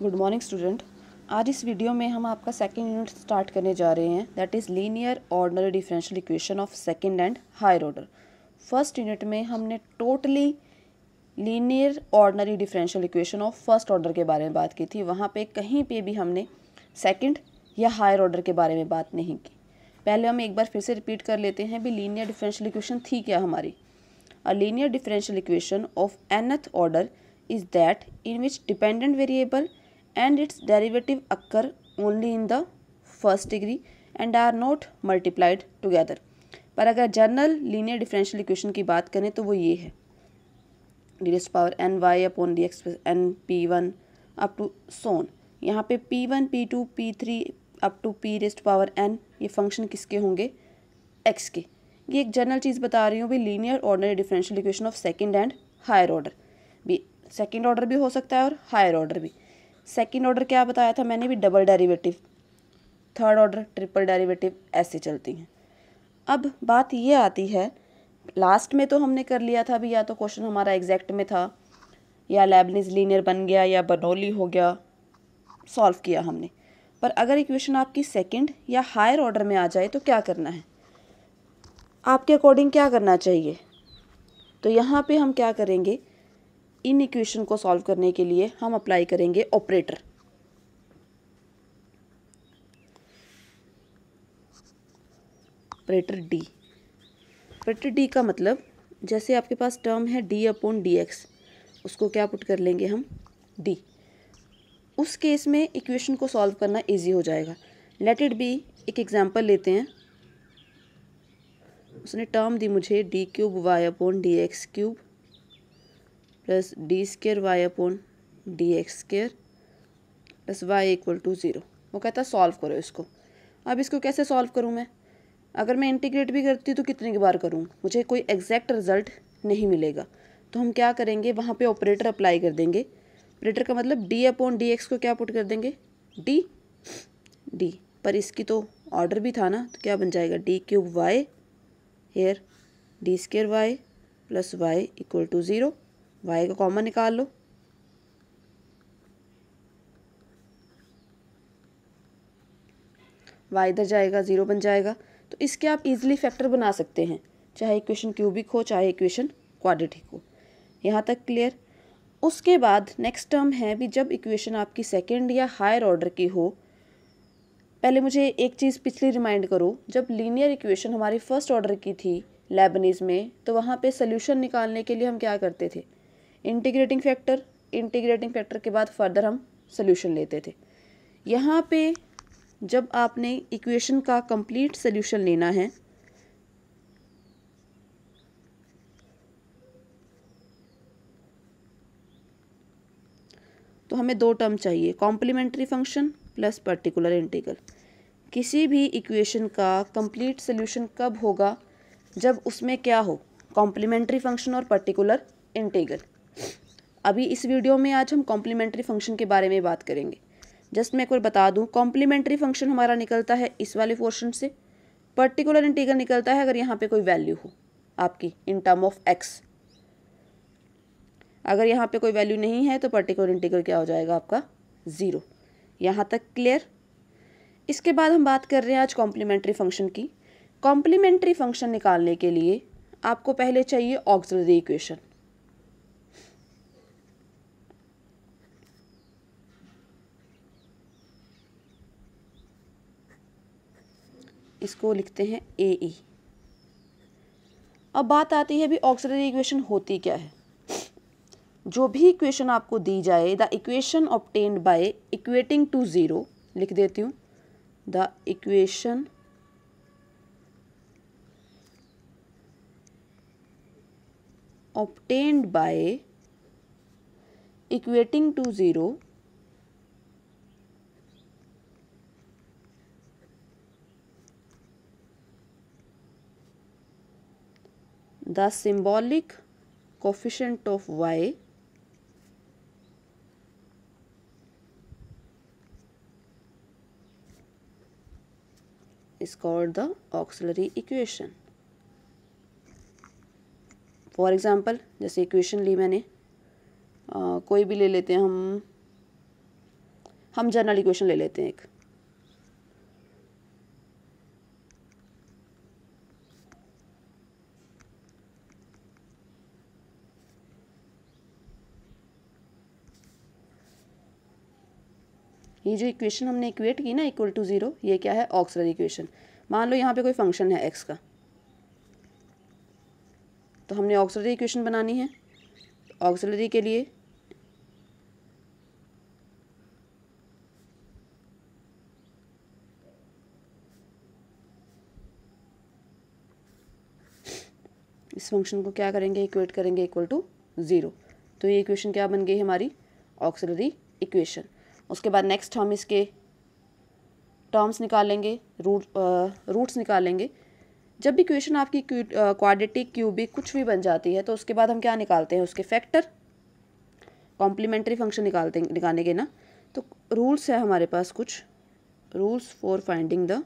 Good morning student आज इस video में हम आपका सेकेंड यूनिट स्टार्ट करने जा रहे हैं that is linear ordinary differential equation of second and higher order first unit में हमने totally linear ordinary differential equation of first order के बारे में बात की थी वहाँ पे कहीं पे भी हमने सेकेंड या हायर ऑर्डर के बारे में बात नहीं की पहले हम एक बार फिर से रिपीट कर लेते हैं भी लीनियर डिफरेंशियल इक्वेशन थी क्या हमारी uh linear differential equation of nth order is that in which dependent variable and its derivative occur only in the first degree and are not multiplied together पर अगर general linear differential equation की बात करें तो वो ये है d s power n y upon d x n p one up to so on यहाँ पे p one p two p three up to p raised power n ये फंक्शन किसके होंगे एक्स के ये एक जनरल चीज़ बता रही हूँ भी linear ordinary differential equation of second and higher order भी सेकेंड ऑर्डर भी हो सकता है और हायर ऑर्डर भी सेकेंड ऑर्डर क्या बताया था मैंने भी double derivative third order triple derivative ऐसे चलती हैं अब बात ये आती है लास्ट में तो हमने कर लिया था भी या तो क्वेश्चन हमारा एग्जैक्ट में था या लेबनिज लीनियर बन गया या बनोली हो गया सॉल्व किया हमने पर अगर इक्वेशन आपकी सेकंड या हायर ऑर्डर में आ जाए तो क्या करना है आपके अकॉर्डिंग क्या करना चाहिए तो यहाँ पे हम क्या करेंगे इन इक्वेशन को सॉल्व करने के लिए हम अप्लाई करेंगे operator operator d operator d का मतलब जैसे आपके पास टर्म है डी अपॉन डी एक्स उसको क्या पुट कर लेंगे हम डी उस केस में इक्वेशन को सॉल्व करना इजी हो जाएगा लेट इट बी एक एग्जांपल लेते हैं उसने टर्म दी मुझे d cube y upon d x cube plus d square y upon d x square plus y equal to zero वो कहता है सॉल्व करो इसको अब इसको कैसे सॉल्व करूँ मैं अगर मैं इंटीग्रेट भी करती हूँ तो कितनी बार करूँ मुझे कोई एग्जैक्ट रिजल्ट नहीं मिलेगा तो हम क्या करेंगे वहाँ पे ऑपरेटर अप्लाई कर देंगे ऑपरेटर का मतलब डी अपॉन डी एक्स को क्या पुट कर देंगे डी डी पर इसकी तो ऑर्डर भी था ना तो क्या बन जाएगा d cube y here d square y plus y equal to zero y का कॉमन निकाल लो वाई इधर जाएगा ज़ीरो बन जाएगा तो इसके आप इजीली फैक्टर बना सकते हैं चाहे इक्वेशन क्यूबिक हो चाहे इक्वेशन क्वाड्रेटिक हो यहाँ तक क्लियर उसके बाद नेक्स्ट टर्म है भी जब इक्वेशन आपकी सेकेंड या हायर ऑर्डर की हो पहले मुझे एक चीज़ पिछली रिमाइंड करो जब लीनियर इक्वेशन हमारी फर्स्ट ऑर्डर की थी लेबनीज़ में तो वहाँ पे सोल्यूशन निकालने के लिए हम क्या करते थे इंटीग्रेटिंग फैक्टर इंटीग्रेटिंग फैक्टर के बाद फर्दर हम सोल्यूशन लेते थे यहाँ पे जब आपने इक्वेशन का कंप्लीट सोल्यूशन लेना है तो हमें दो टर्म चाहिए complementary function plus particular integral किसी भी इक्वेशन का कंप्लीट सोल्यूशन कब होगा जब उसमें क्या हो कॉम्प्लीमेंट्री फंक्शन और पर्टिकुलर इंटीग्रल अभी इस वीडियो में आज हम कॉम्प्लीमेंट्री फंक्शन के बारे में बात करेंगे जस्ट मैं एक बार बता दूं कॉम्प्लीमेंट्री फंक्शन हमारा निकलता है इस वाले पोर्शन से पर्टिकुलर इंटीगर निकलता है अगर यहाँ पे कोई वैल्यू हो आपकी इन टर्म ऑफ एक्स अगर यहाँ पे कोई वैल्यू नहीं है तो पर्टिकुलर इंटीगर क्या हो जाएगा आपका ज़ीरो यहाँ तक क्लियर इसके बाद हम बात कर रहे हैं आज कॉम्प्लीमेंट्री फंक्शन की कॉम्प्लीमेंट्री फंक्शन निकालने के लिए आपको पहले चाहिए ऑक्सिलरी इक्वेशन इसको लिखते हैं ए ई e। अब बात आती है भी ऑक्सीलरी इक्वेशन होती क्या है जो भी इक्वेशन आपको दी जाए the equation obtained by equating to zero लिख देती हूँ the equation obtained by equating to zero the symbolic coefficient of y is called the auxiliary equation for example जैसे इक्वेशन ली मैंने आ, कोई भी ले लेते हैं हम हम जनरल इक्वेशन ले लेते हैं एक ये जो इक्वेशन हमने इक्वेट की ना इक्वल टू ज़ीरो ये क्या है ऑक्सलर इक्वेशन मान लो यहाँ पे कोई फंक्शन है एक्स का तो हमने ऑक्सलरी इक्वेशन बनानी है ऑक्सलरी के लिए इस फंक्शन को क्या करेंगे इक्वेट करेंगे इक्वल टू ज़ीरो तो ये इक्वेशन क्या बन गई हमारी ऑक्सलरी इक्वेशन उसके बाद नेक्स्ट हम इसके टर्म्स निकालेंगे रूट रूट्स निकालेंगे जब भी क्वेश्चन आपकी क्वाड्रेटिक क्यूबिक कुछ भी बन जाती है तो उसके बाद हम क्या निकालते हैं उसके फैक्टर कॉम्प्लीमेंट्री फंक्शन निकालते निकालेंगे ना तो रूल्स है हमारे पास कुछ rules for finding the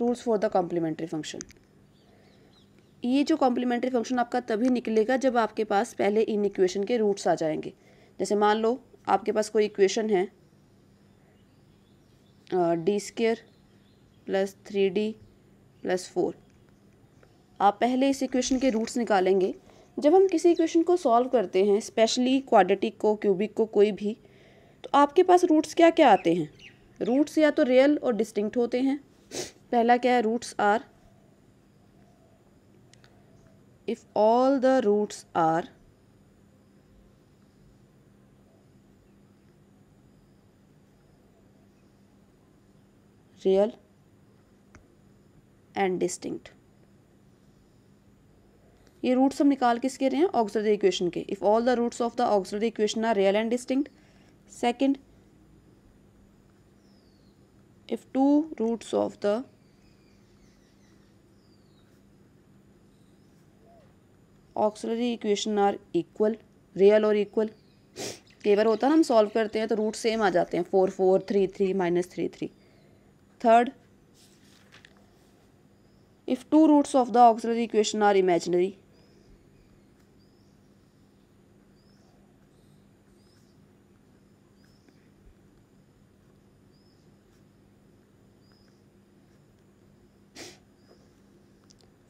rules for the complementary function ये जो कॉम्प्लीमेंट्री फंक्शन आपका तभी निकलेगा जब आपके पास पहले इन इक्वेशन के रूट्स आ जाएंगे जैसे मान लो आपके पास कोई इक्वेशन है d square plus three d plus four आप पहले इस इक्वेशन के रूट्स निकालेंगे जब हम किसी इक्वेशन को सॉल्व करते हैं स्पेशली क्वाड्रेटिक को क्यूबिक को कोई भी तो आपके पास रूट्स क्या क्या आते हैं रूट्स या तो रियल और डिस्टिंक्ट होते हैं पहला क्या है roots are if all the roots are real and distinct ये रूट्स हम निकाल किसके रहे हैं ऑक्सलरी इक्वेशन के if all the roots of the auxiliary equation are real and distinct second if two roots of the auxiliary equation are equal real और equal कई बार होता है हम सॉल्व करते हैं तो रूट सेम आ जाते हैं four four three three minus three three third if two roots of the auxiliary equation are imaginary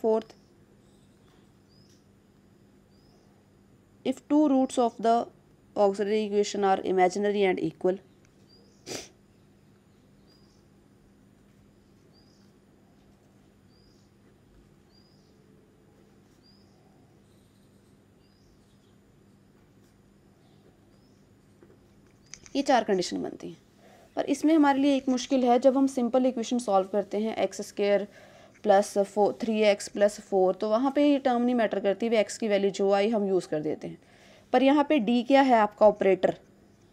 fourth if two roots of the auxiliary equation are imaginary and equal ये चार condition बनती हैं पर इसमें हमारे लिए एक मुश्किल है जब हम सिंपल इक्वेशन सॉल्व करते हैं x square plus four three x plus four तो वहाँ पे ये टर्म नहीं मैटर करती वे एक्स की वैल्यू जो आई हम यूज़ कर देते हैं पर यहाँ पे डी क्या है आपका operator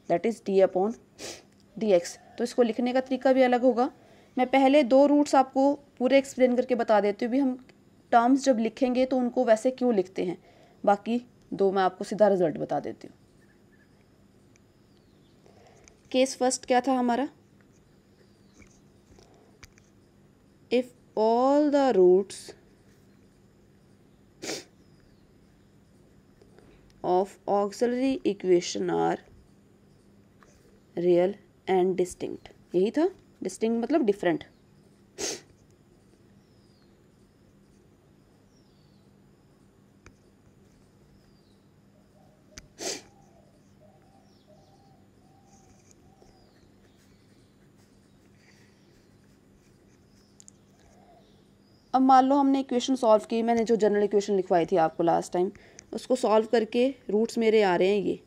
that is d upon d x तो इसको लिखने का तरीका भी अलग होगा मैं पहले दो रूट्स आपको पूरे एक्सप्लेन करके बता देती हूँ भी हम टर्म्स जब लिखेंगे तो उनको वैसे क्यों लिखते हैं बाकी दो मैं आपको सीधा रिजल्ट बता देती हूँ केस फर्स्ट क्या था हमारा all the roots of auxiliary equation are real and distinct यही था distinct मतलब different अब मान लो हमने इक्वेशन सॉल्व की मैंने जो जनरल इक्वेशन लिखवाई थी आपको लास्ट टाइम उसको सॉल्व करके रूट्स मेरे आ रहे हैं ये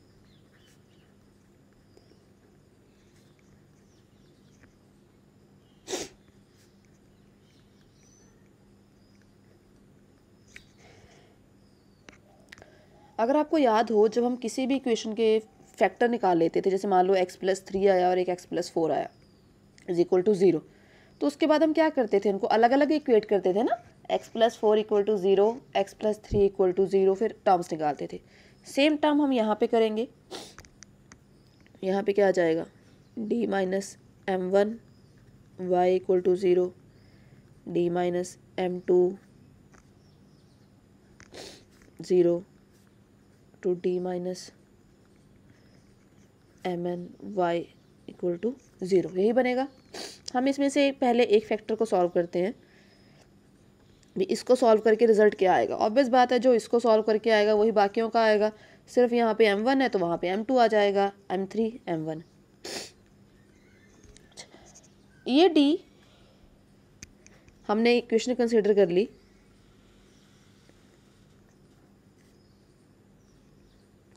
अगर आपको याद हो जब हम किसी भी इक्वेशन के फैक्टर निकाल लेते थे जैसे मान लो एक्स प्लस थ्री आया और एक एक्स प्लस फोर आया इज इक्वल टू ज़ीरो तो उसके बाद हम क्या करते थे उनको अलग अलग इक्वेट करते थे ना x plus four equal to zero x plus three equal to zero फिर टर्म्स निकालते थे सेम टर्म हम यहाँ पे करेंगे यहाँ पे क्या आ जाएगा d minus m one y equal to zero d minus m two zero two d minus m n y equal to zero यही बनेगा हम इसमें से पहले एक फैक्टर को सॉल्व करते हैं भी इसको सॉल्व करके रिजल्ट क्या आएगा ऑब्वियस बात है जो इसको सॉल्व करके आएगा वही बाकियों का आएगा सिर्फ यहाँ पे एम वन है तो वहाँ पे एम टू आ जाएगा एम थ्री एम वन ये डी हमने इक्वेशन कंसिडर कर ली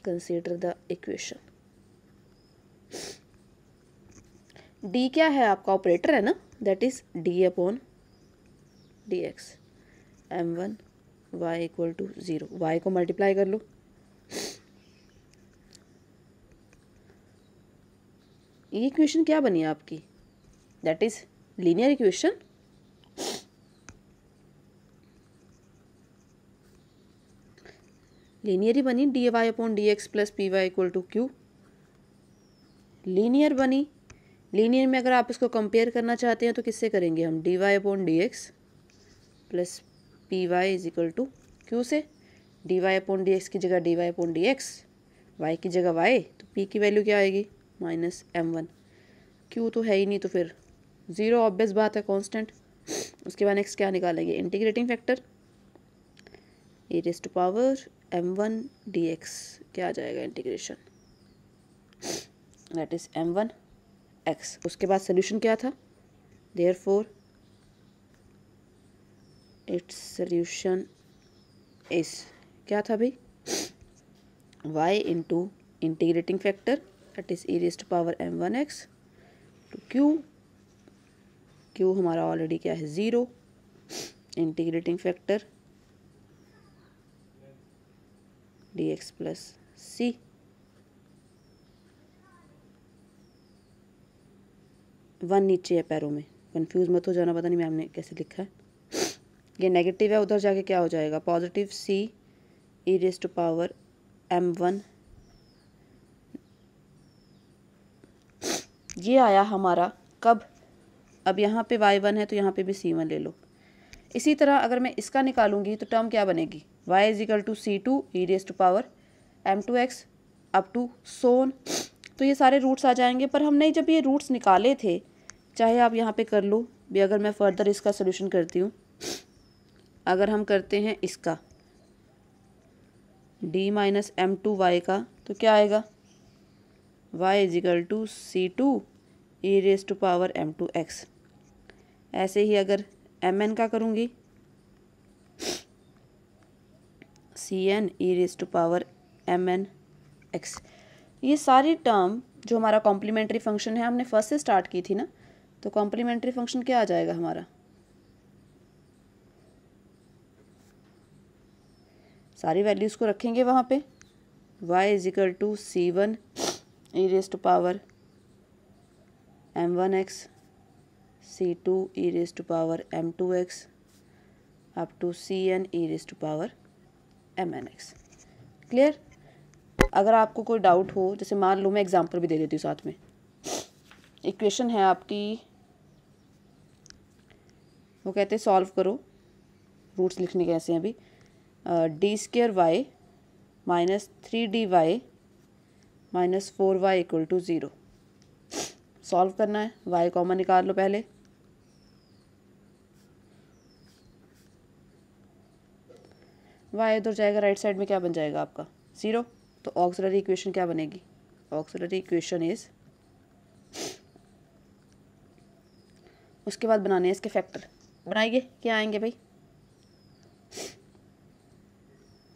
कंसीडर द इक्वेशन डी क्या है आपका ऑपरेटर है ना that is d upon d x m one y equal to zero y को मल्टीप्लाई कर लो ये इक्वेशन क्या बनी है आपकी that is linear equation linear ही बनी d y upon d x plus p y equal to q linear बनी लीनियर में अगर आप इसको कंपेयर करना चाहते हैं तो किससे करेंगे हम d y upon d x plus p y is equal to q से d y upon d x की जगह d y upon d x y की जगह वाई तो पी की वैल्यू क्या आएगी माइनस एम वन क्यू तो है ही नहीं तो फिर ज़ीरो ऑब्वियस बात है कॉन्स्टेंट उसके बाद नेक्स्ट क्या निकालेंगे integrating factor a raised power m one d x क्या आ जाएगा integration that is m one x उसके बाद सोल्यूशन क्या था देयर फोर इट्स सोल्यूशन इस क्या था भाई y into integrating factor that is e raised power m one x to q q हमारा ऑलरेडी क्या है zero integrating factor d x plus c one नीचे है पैरों में कन्फ्यूज़ मत हो जाना पता नहीं मैम ने कैसे लिखा है ये नेगेटिव है उधर जाके क्या हो जाएगा positive c e raised power m one ये आया हमारा कब अब यहाँ पे वाई वन है तो यहाँ पे भी सी वन ले लो इसी तरह अगर मैं इसका निकालूंगी तो टर्म क्या बनेगी y is equal to c two e raise to power m two x up to so on तो ये सारे रूट्स आ जाएंगे पर हमने जब ये रूट्स निकाले थे चाहे आप यहाँ पे कर लो भी अगर मैं फ़र्दर इसका सोल्यूशन करती हूँ अगर हम करते हैं इसका d minus m two y का तो क्या आएगा y is equal to c two e raise to power m two x ऐसे ही अगर एम एन का करूँगी c n e raise to power m n x ये सारी टर्म जो हमारा कॉम्प्लीमेंट्री फंक्शन है हमने फर्स्ट से स्टार्ट की थी ना तो कॉम्प्लीमेंट्री फंक्शन क्या आ जाएगा हमारा सारी वैल्यूज़ को रखेंगे वहाँ पे y is equal to c one e raise to power m one x c two e raise to power m two x up to c n e raise to power m n x clear अगर आपको कोई doubt हो जैसे मान लो मैं example भी दे देती हूँ साथ में इक्वेशन है आपकी वो कहते हैं सॉल्व करो रूट्स लिखने के ऐसे हैं अभी d square y minus three d y minus four y equal to zero solve करना है वाई कॉमन निकाल लो पहले वाई उधर जाएगा राइट साइड में क्या बन जाएगा आपका ज़ीरो तो ऑक्सीलरी इक्वेशन क्या बनेगी ऑक्सीलरी इक्वेशन इज़ उसके बाद बनाने हैं इसके फैक्टर बनाइए क्या आएंगे भाई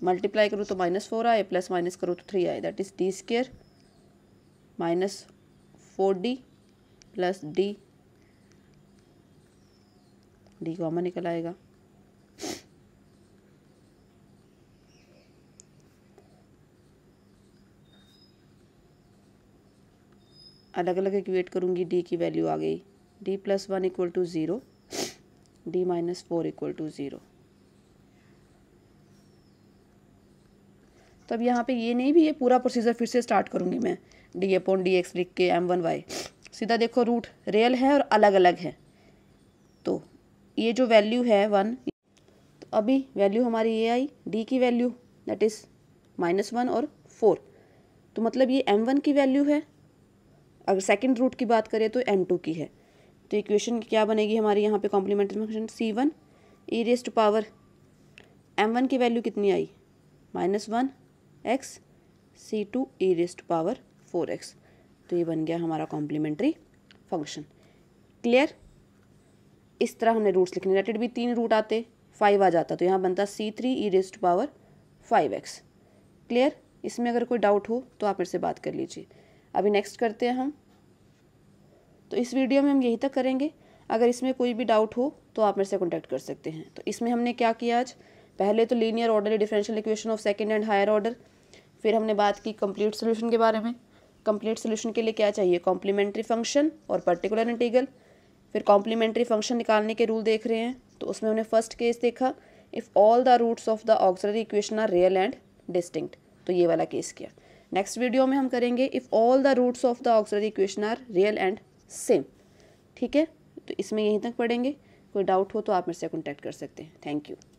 मल्टीप्लाई करूँ तो माइनस फोर आए प्लस माइनस करूँ तो थ्री आए that is d square minus four d plus d d common निकल आएगा अलग अलग इक्वेट करूँगी डी की वैल्यू आ गई d plus one equal to zero d minus four equal to zero तो अब यहाँ पे ये नहीं भी ये पूरा प्रोसीजर फिर से स्टार्ट करूँगी मैं डी अपॉन डी एक्स लिख के एम वन वाई सीधा देखो रूट रियल है और अलग अलग है तो ये जो वैल्यू है वन तो अभी वैल्यू हमारी ये आई डी की value that is minus one और फोर तो मतलब ये एम वन की वैल्यू है अगर सेकेंड रूट की बात करें तो एम टू की है तो इक्वेशन क्या बनेगी हमारे यहाँ पे complementary function c one e raised power m one की वैल्यू कितनी आई minus one x c two e raised power four x तो ये बन गया हमारा कॉम्प्लीमेंट्री फंक्शन क्लियर इस तरह हमने रूट्स लिखने रिलेटेड भी तीन रूट आते फाइव आ जाता तो यहाँ बनता c three e raised power five x clear इसमें अगर कोई डाउट हो तो आप मेरे से बात कर लीजिए अभी नेक्स्ट करते हैं हम तो इस वीडियो में हम यही तक करेंगे अगर इसमें कोई भी डाउट हो तो आप मेरे से कॉन्टैक्ट कर सकते हैं तो इसमें हमने क्या किया आज पहले तो linear order differential equation of second and higher order फिर हमने बात की कंप्लीट सोल्यूशन के बारे में कंप्लीट सोल्यूशन के लिए क्या चाहिए कॉम्प्लीमेंट्री फंक्शन और पर्टिकुलर इंटीगल फिर कॉम्प्लीमेंट्री फंक्शन निकालने के रूल देख रहे हैं तो उसमें हमने फर्स्ट केस देखा if all the roots of the auxiliary equation are real and distinct तो ये वाला केस किया नेक्स्ट वीडियो में हम करेंगे if all the roots of the auxiliary equation are real and same ठीक है तो इसमें यहीं तक पढ़ेंगे कोई डाउट हो तो आप मेरे से कॉन्टैक्ट कर सकते हैं थैंक यू